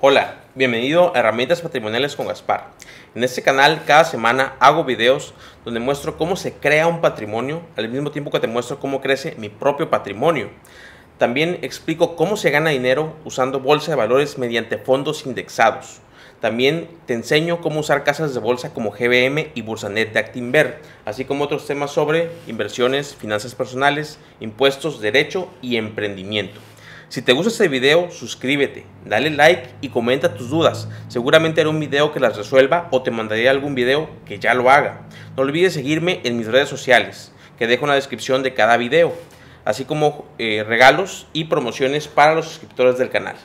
Hola, bienvenido a Herramientas Patrimoniales con Gaspar. En este canal cada semana hago videos donde muestro cómo se crea un patrimonio al mismo tiempo que te muestro cómo crece mi propio patrimonio. También explico cómo se gana dinero usando bolsa de valores mediante fondos indexados. También te enseño cómo usar casas de bolsa como GBM y Bursanet de Actinver, así como otros temas sobre inversiones, finanzas personales, impuestos, derecho y emprendimiento. Si te gusta este video, suscríbete, dale like y comenta tus dudas. Seguramente haré un video que las resuelva o te mandaré algún video que ya lo haga. No olvides seguirme en mis redes sociales, que dejo en la descripción de cada video, así como eh, regalos y promociones para los suscriptores del canal.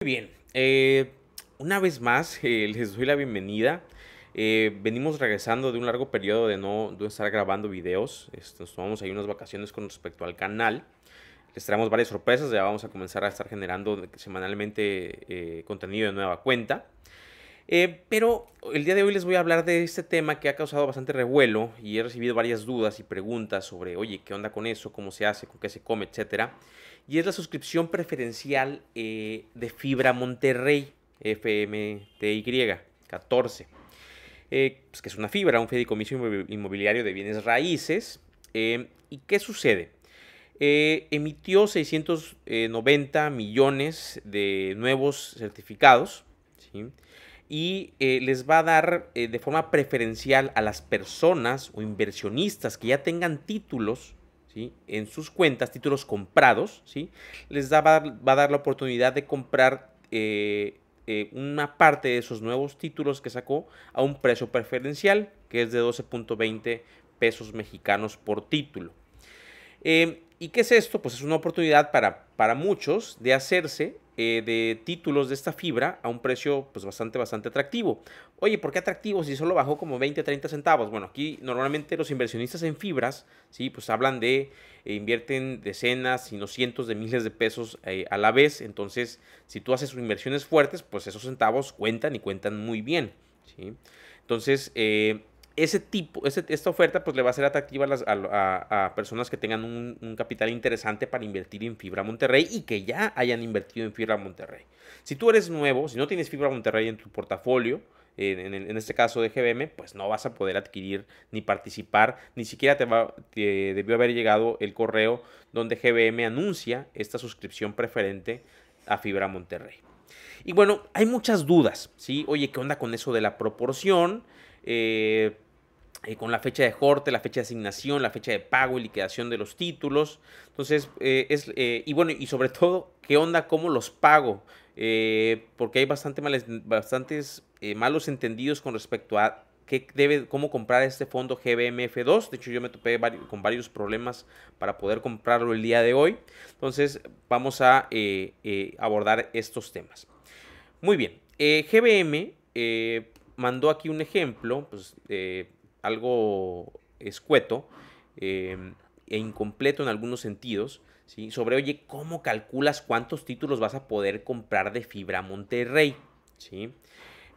Muy bien, eh, una vez más eh, les doy la bienvenida. venimos regresando de un largo periodo de no, estar grabando videos. Este, nos tomamos ahí unas vacaciones con respecto al canal les traemos varias sorpresas, ya vamos a comenzar a estar generando semanalmente eh, contenido de nueva cuenta. Eh, pero el día de hoy les voy a hablar de este tema que ha causado bastante revuelo y he recibido varias dudas y preguntas sobre, oye, ¿qué onda con eso? ¿Cómo se hace? ¿Con qué se come? Etcétera. Y es la suscripción preferencial eh, de Fibra Monterrey, FMTY 14, pues, que es una fibra, un fideicomiso inmobiliario de bienes raíces. ¿Y qué sucede? Eh, emitió 690 millones de nuevos certificados y eh, les va a dar eh, de forma preferencial a las personas o inversionistas que ya tengan títulos ¿sí? en sus cuentas, títulos comprados, ¿sí? les va, a dar la oportunidad de comprar una parte de esos nuevos títulos que sacó a un precio preferencial que es de 12.20 pesos mexicanos por título. ¿Y qué es esto? Pues es una oportunidad para, para muchos de hacerse eh, de títulos de esta fibra a un precio pues bastante, bastante atractivo. Oye, ¿por qué atractivo si solo bajó como 20 30 centavos? Bueno, aquí normalmente los inversionistas en fibras, sí, pues hablan de, eh, invierten decenas, no cientos de miles de pesos eh, a la vez. Entonces, si tú haces inversiones fuertes, pues esos centavos cuentan y cuentan muy bien, ¿sí? Entonces, ese tipo, esta oferta pues le va a ser atractiva a, personas que tengan un, capital interesante para invertir en Fibra Monterrey y que ya hayan invertido en Fibra Monterrey. Si tú eres nuevo, si no tienes Fibra Monterrey en tu portafolio, en, este caso de GBM, pues no vas a poder adquirir ni participar, ni siquiera te, te debió haber llegado el correo donde GBM anuncia esta suscripción preferente a Fibra Monterrey. Y bueno, hay muchas dudas, ¿sí? Oye, ¿qué onda con eso de la proporción? Eh, eh, con la fecha de corte, la fecha de asignación, la fecha de pago y liquidación de los títulos. Entonces, eh, es, eh, y bueno, y sobre todo, ¿qué onda? ¿Cómo los pago? porque hay bastante bastantes malos entendidos con respecto a qué debe, cómo comprar este fondo GBMF2. De hecho, yo me topé con varios problemas para poder comprarlo el día de hoy. Entonces, vamos a abordar estos temas. Muy bien, GBM mandó aquí un ejemplo, pues, algo escueto em, e incompleto en algunos sentidos, ¿sí? sobre, oye, ¿cómo calculas cuántos títulos vas a poder comprar de Fibra Monterrey? ¿Sí?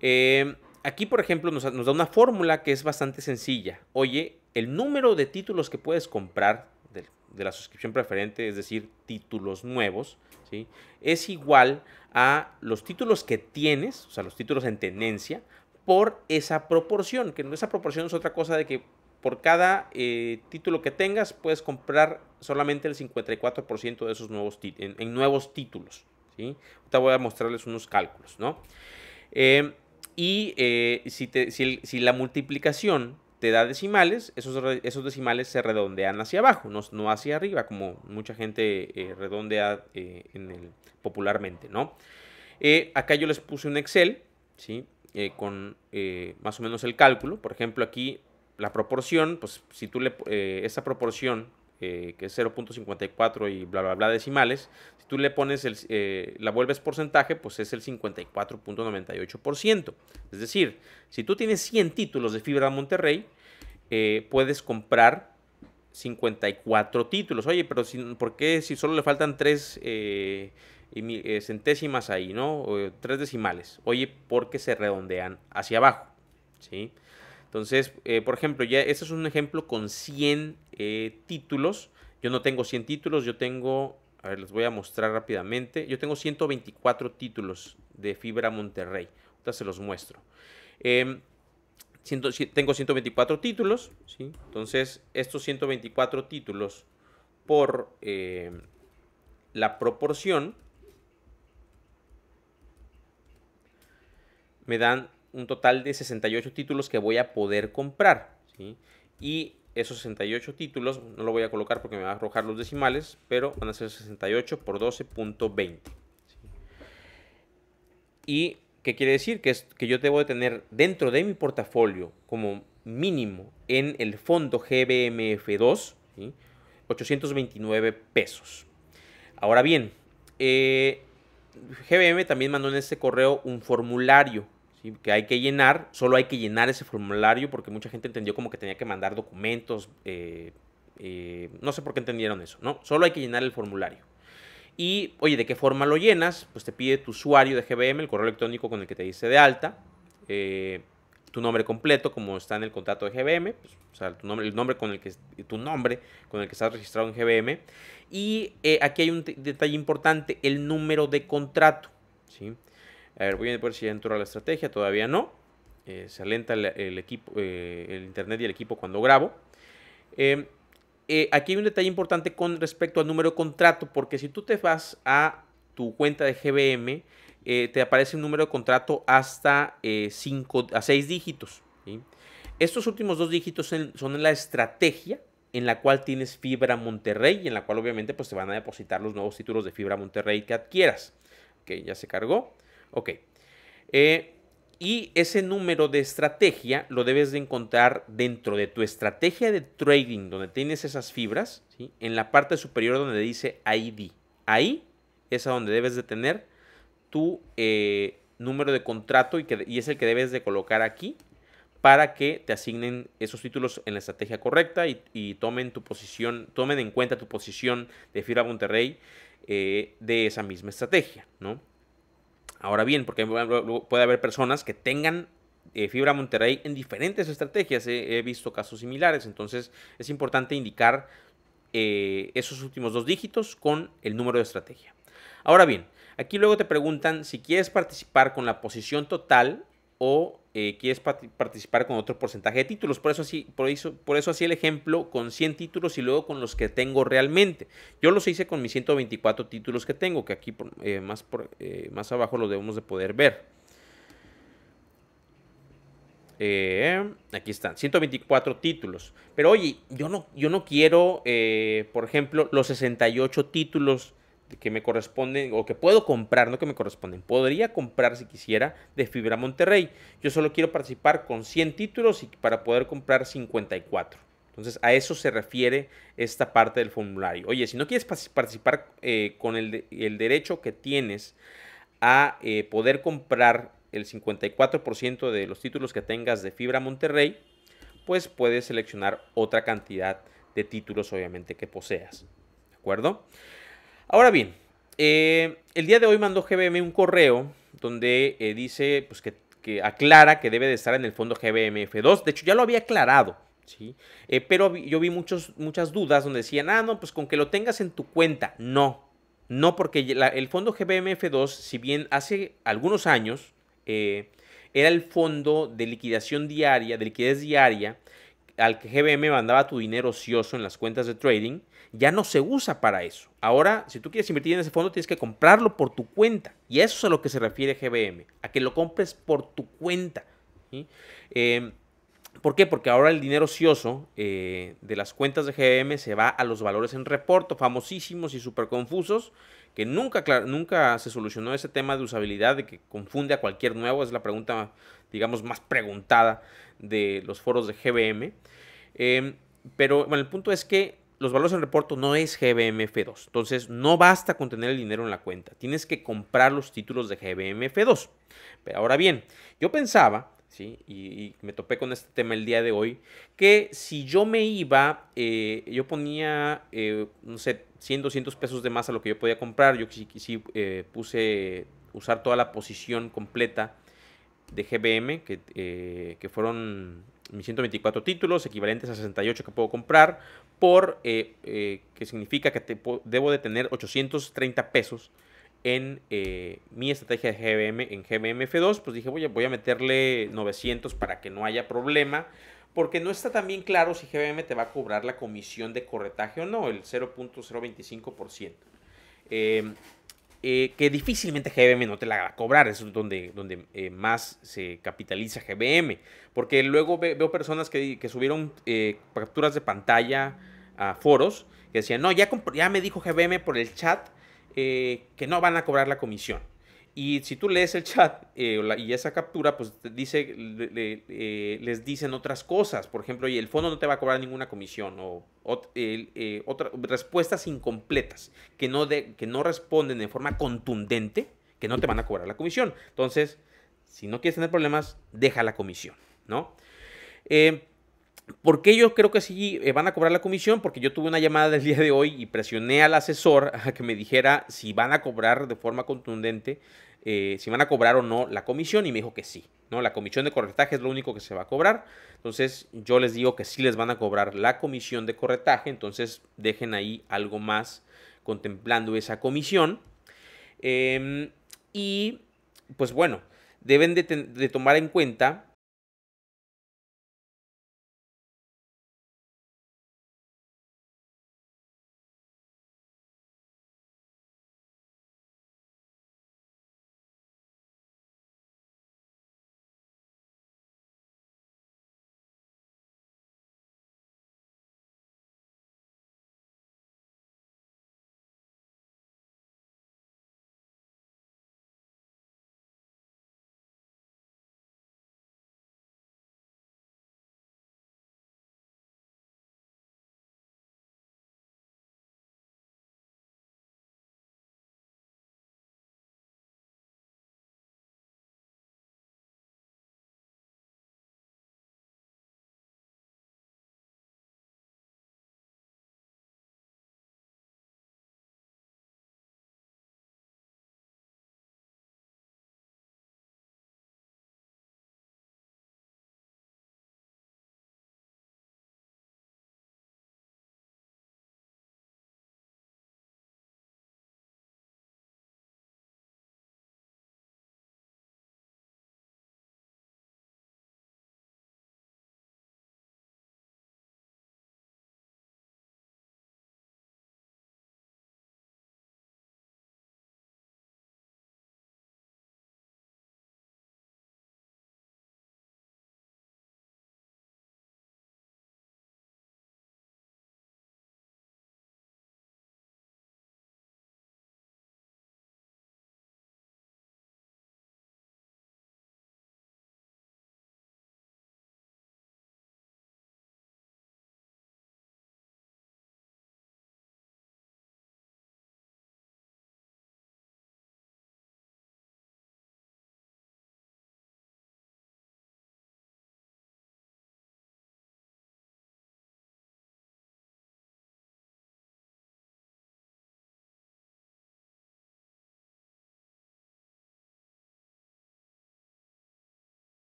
Em, aquí, por ejemplo, nos, da una fórmula que es bastante sencilla. Oye, el número de títulos que puedes comprar de, la suscripción preferente, es decir, títulos nuevos, ¿sí? es igual a los títulos que tienes, o sea, los títulos en tenencia, por esa proporción, que esa proporción es otra cosa de que por cada eh, título que tengas puedes comprar solamente el 54% de esos nuevos en, nuevos títulos. ¿sí? Ahorita voy a mostrarles unos cálculos, ¿no? Em, y eh, si, si, la multiplicación te da decimales, esos, esos decimales se redondean hacia abajo, no, no hacia arriba, como mucha gente eh, redondea popularmente, ¿no? acá yo les puse un Excel, ¿sí? Eh, con eh, más o menos el cálculo. Por ejemplo, aquí la proporción, pues si tú le, eh, esa proporción que es 0.54 y bla, bla, bla decimales, si tú le pones, el, la vuelves porcentaje, pues es el 54.98%. Es decir, si tú tienes 100 títulos de Fibra Monterrey, puedes comprar 54 títulos. Oye, pero si, ¿por qué si solo le faltan 3 y eh, centésimas ahí, ¿no? tres decimales. Oye, porque se redondean hacia abajo, ¿sí? Entonces, eh, por ejemplo, ya este es un ejemplo con 100 eh, títulos. Yo no tengo 100 títulos, yo tengo, a ver, les voy a mostrar rápidamente. Yo tengo 124 títulos de Fibra Monterrey. Ahorita se los muestro. Em, ciento, tengo 124 títulos, ¿sí? Entonces, estos 124 títulos por la proporción, me dan un total de 68 títulos que voy a poder comprar. Y esos 68 títulos, no lo voy a colocar porque me va a arrojar los decimales, pero van a ser 68 por 12.20. ¿Y qué quiere decir? Que, es, que yo debo de tener dentro de mi portafolio como mínimo en el fondo GBMF2 829 pesos. Ahora bien, eh, GBM también mandó en este correo un formulario que hay que llenar, solo hay que llenar ese formulario porque mucha gente entendió como que tenía que mandar documentos, eh, eh, no sé por qué entendieron eso, ¿no? Solo hay que llenar el formulario. Y, oye, ¿de qué forma lo llenas? Pues te pide tu usuario de GBM, el correo electrónico con el que te dice de alta, eh, tu nombre completo, como está en el contrato de GBM, pues, o sea, tu nombre, el nombre con el que, tu nombre con el que estás registrado en GBM. Y aquí hay un detalle importante, el número de contrato, ¿sí? A ver, voy a ver si ya entro a la estrategia. Todavía no. Eh, se alenta el, equipo, eh, el internet y el equipo cuando grabo. Em, eh, aquí hay un detalle importante con respecto al número de contrato, porque si tú te vas a tu cuenta de GBM, te aparece un número de contrato hasta 5 a 6 dígitos. Estos últimos dos dígitos son en la estrategia en la cual tienes Fibra Monterrey y en la cual obviamente pues, te van a depositar los nuevos títulos de Fibra Monterrey que adquieras. Ok, ya se cargó. Ok. Eh, y ese número de estrategia lo debes de encontrar dentro de tu estrategia de trading, donde tienes esas fibras, en la parte superior donde dice ID. Ahí es a donde debes de tener tu eh, número de contrato y, que, es el que debes de colocar aquí para que te asignen esos títulos en la estrategia correcta y, tomen tu posición, tomen en cuenta tu posición de Fibra Monterrey eh, de esa misma estrategia, ¿no? Ahora bien, porque puede haber personas que tengan eh, Fibra Monterrey en diferentes estrategias. he visto casos similares, entonces es importante indicar eh, esos últimos dos dígitos con el número de estrategia. Ahora bien, aquí luego te preguntan si quieres participar con la posición total o eh, quieres participar con otro porcentaje de títulos. Por eso, así, por, por eso así el ejemplo con 100 títulos y luego con los que tengo realmente. Yo los hice con mis 124 títulos que tengo, que aquí eh, más, eh, más abajo lo debemos de poder ver. aquí están, 124 títulos. Pero oye, yo no, yo no quiero, por ejemplo, los 68 títulos que me corresponden o que puedo comprar, no que me corresponden, podría comprar si quisiera de Fibra Monterrey. Yo solo quiero participar con 100 títulos y para poder comprar 54. Entonces a eso se refiere esta parte del formulario. Oye, si no quieres participar eh, con el, derecho que tienes a eh, poder comprar el 54% de los títulos que tengas de Fibra Monterrey, pues puedes seleccionar otra cantidad de títulos obviamente que poseas. ¿De acuerdo? Ahora bien, eh, el día de hoy mandó GBM un correo donde eh, dice pues, que, aclara que debe de estar en el fondo GBMF2. De hecho, ya lo había aclarado. ¿sí? Eh, pero yo vi muchos, muchas dudas donde decían, ah, no, pues con que lo tengas en tu cuenta. No, no, porque el fondo GBMF2, si bien hace algunos años era el fondo de liquidación diaria, de liquidez diaria, al que GBM mandaba tu dinero ocioso en las cuentas de trading, ya no se usa para eso. Ahora, si tú quieres invertir en ese fondo, tienes que comprarlo por tu cuenta. Y eso es a lo que se refiere GBM, a que lo compres por tu cuenta. Em, ¿Por qué? Porque ahora el dinero ocioso eh, de las cuentas de GBM se va a los valores en reporto, famosísimos y súper confusos, que nunca, nunca se solucionó ese tema de usabilidad, de que confunde a cualquier nuevo, es la pregunta, digamos, más preguntada de los foros de GBM. Em, pero bueno, el punto es que los valores en reporto no es GBMF2. Entonces, no basta con tener el dinero en la cuenta. Tienes que comprar los títulos de GBMF2. Pero ahora bien, yo pensaba, ¿sí? y, me topé con este tema el día de hoy, que si yo me iba, eh, yo ponía, eh, no sé, 100, 200 pesos de más a lo que yo podía comprar. Yo sí, eh, puse usar toda la posición completa de GBM, que fueron mis 124 títulos, equivalentes a 68 que puedo comprar, por, eh, eh, que significa que te, debo de tener 830 pesos en eh, mi estrategia de GBM, en GBM F2, pues dije, voy a, voy a meterle 900 para que no haya problema, porque no está tan bien claro si GBM te va a cobrar la comisión de corretaje o no, el 0.025%. Em, que difícilmente GBM no te la va a cobrar, es donde, donde más se capitaliza GBM, porque luego veo personas que, subieron capturas de pantalla a foros que decían, no, ya, ya me dijo GBM por el chat eh, que no van a cobrar la comisión. Y si tú lees el chat eh, y esa captura, pues dice, eh, les dicen otras cosas. Por ejemplo, y el fondo no te va a cobrar ninguna comisión o, otras respuestas incompletas que no, que no responden de forma contundente que no te van a cobrar la comisión. Entonces, si no quieres tener problemas, deja la comisión, ¿no? ¿Por qué yo creo que sí eh, van a cobrar la comisión? Porque yo tuve una llamada del día de hoy y presioné al asesor a que me dijera si van a cobrar de forma contundente, eh, si van a cobrar o no la comisión y me dijo que sí. ¿no? La comisión de corretaje es lo único que se va a cobrar. Entonces yo les digo que sí les van a cobrar la comisión de corretaje. Entonces dejen ahí algo más contemplando esa comisión. Em, y pues bueno, deben de tomar en cuenta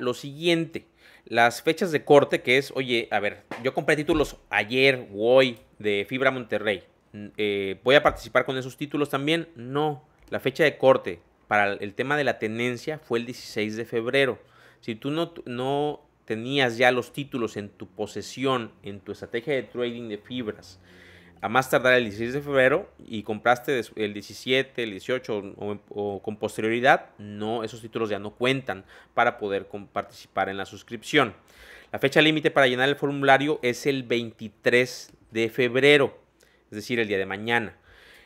lo siguiente, las fechas de corte, que es, oye, a ver, yo compré títulos ayer o hoy de Fibra Monterrey, eh, ¿voy a participar con esos títulos también? No, la fecha de corte para el tema de la tenencia fue el 16 de febrero. Si tú no, no tenías ya los títulos en tu posesión, en tu estrategia de trading de fibras, a más tardar el 16 de febrero y compraste el 17, el 18 o, con posterioridad, no, esos títulos ya no cuentan para poder participar en la suscripción. La fecha límite para llenar el formulario es el 23 de febrero, es decir, el día de mañana.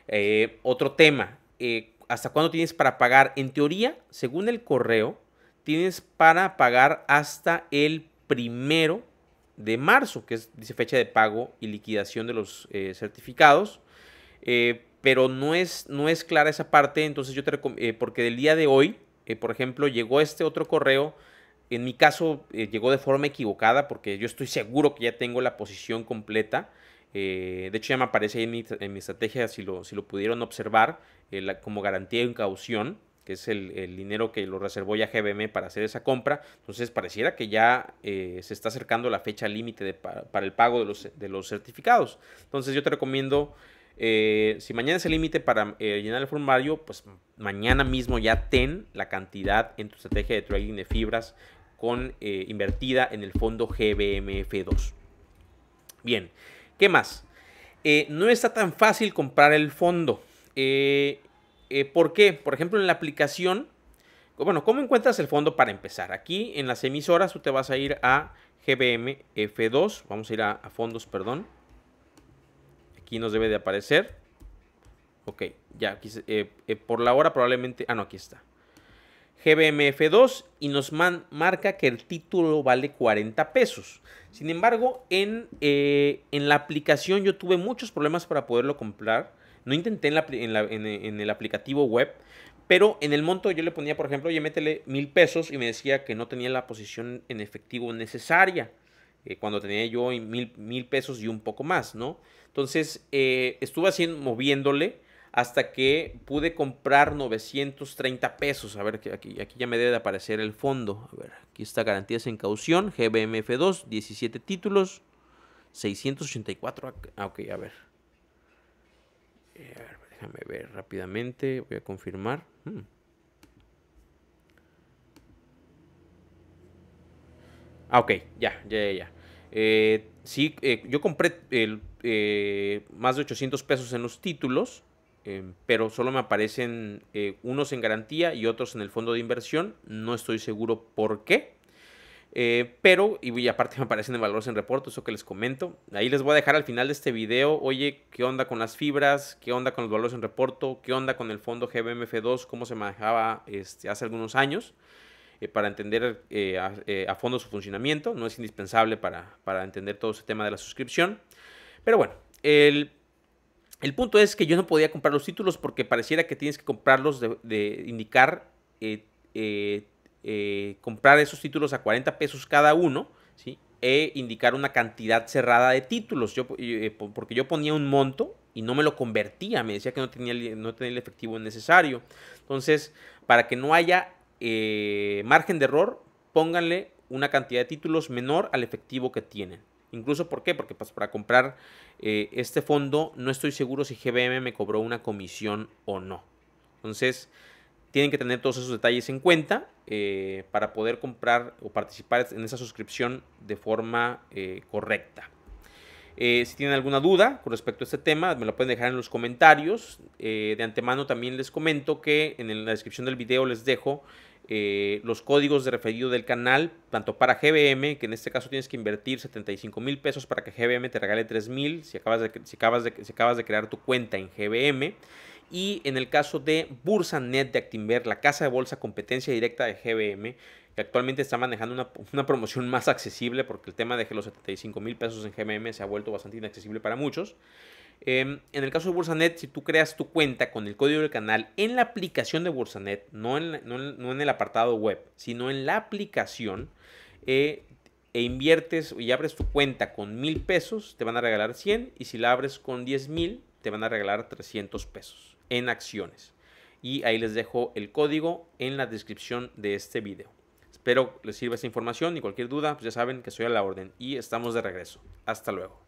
Eh, otro tema, eh, ¿hasta cuándo tienes para pagar? En teoría, según el correo, tienes para pagar hasta el primero de marzo, que es dice fecha de pago y liquidación de los eh, certificados. Eh, pero no es, no es clara esa parte, entonces yo te recomiendo, eh, porque del día de hoy, por ejemplo, llegó este otro correo, en mi caso llegó de forma equivocada, porque yo estoy seguro que ya tengo la posición completa, de hecho, ya me aparece ahí en mi, estrategia, si lo, si lo pudieron observar, como garantía de incaución que es el, dinero que lo reservó ya GBM para hacer esa compra. Entonces pareciera que ya eh, se está acercando la fecha límite para, el pago de los, certificados. Entonces yo te recomiendo... Eh, si mañana es el límite para eh, llenar el formulario, pues mañana mismo ya ten la cantidad en tu estrategia de trading de fibras con invertida en el fondo GBMF2. Bien, ¿qué más? no está tan fácil comprar el fondo. Eh, ¿Por qué? Por ejemplo, en la aplicación, bueno, ¿cómo encuentras el fondo para empezar? Aquí en las emisoras tú te vas a ir a GBM F2, vamos a ir a, fondos, perdón. Aquí nos debe de aparecer. Ok, ya, eh, eh, por la hora probablemente, ah no, aquí está. GBMF2 y nos marca que el título vale 40 pesos. Sin embargo, en, en la aplicación yo tuve muchos problemas para poderlo comprar no intenté en, el aplicativo web, pero en el monto yo le ponía, por ejemplo, oye, métele mil pesos y me decía que no tenía la posición en efectivo necesaria. Eh, cuando tenía yo mil, mil, pesos y un poco más, ¿no? Entonces eh, estuve haciendo, moviéndole hasta que pude comprar 930 pesos. A ver, aquí, aquí ya me debe de aparecer el fondo. A ver, aquí está garantías en caución, GBMF2, 17 títulos, 684. Ah, ok, a ver a ver, déjame ver rápidamente. Voy a confirmar. Hmm. Ah, ok, ya, ya, ya. Eh, sí, eh, yo compré eh, más de 800 pesos en los títulos, eh, pero solo me aparecen unos en garantía y otros en el fondo de inversión. No estoy seguro por qué. Eh, pero, y aparte me aparecen de valores en reporto, eso que les comento. Ahí les voy a dejar al final de este video, oye, qué onda con las fibras, qué onda con los valores en reporto, qué onda con el fondo GBMF2, cómo se manejaba este, hace algunos años, eh, para entender eh, a, fondo su funcionamiento. No es indispensable para, entender todo ese tema de la suscripción. Pero bueno, el punto es que yo no podía comprar los títulos porque pareciera que tienes que comprarlos de, indicar eh, eh, comprar esos títulos a 40 pesos cada uno, ¿sí? E indicar una cantidad cerrada de títulos, yo, eh, eh, porque yo ponía un monto y no me lo convertía, me decía que no tenía, no tenía el efectivo necesario. Entonces, para que no haya margen de error, pónganle una cantidad de títulos menor al efectivo que tienen. Incluso, ¿por qué? Porque pues, para comprar este fondo no estoy seguro si GBM me cobró una comisión o no. Entonces, tienen que tener todos esos detalles en cuenta eh, para poder comprar o participar en esa suscripción de forma eh, correcta. Eh, si tienen alguna duda con respecto a este tema, me lo pueden dejar en los comentarios. de antemano también les comento que en la descripción del video les dejo los códigos de referido del canal, tanto para GBM, que en este caso tienes que invertir 75 mil pesos para que GBM te regale 3 mil si, si acabas de crear tu cuenta en GBM. Y en el caso de Bursanet de Actinver, la casa de bolsa competencia directa de GBM, que actualmente está manejando una, promoción más accesible porque el tema de los 75 mil pesos en GBM se ha vuelto bastante inaccesible para muchos. Em, en el caso de Bursanet, si tú creas tu cuenta con el código del canal en la aplicación de Bursanet, no en, el apartado web, sino en la aplicación, eh, e inviertes y abres tu cuenta con mil pesos, te van a regalar 100 y si la abres con 10 mil, te van a regalar 300 pesos en acciones. Y ahí les dejo el código en la descripción de este video. Espero les sirva esa información y cualquier duda, pues ya saben que soy a la orden y estamos de regreso. Hasta luego.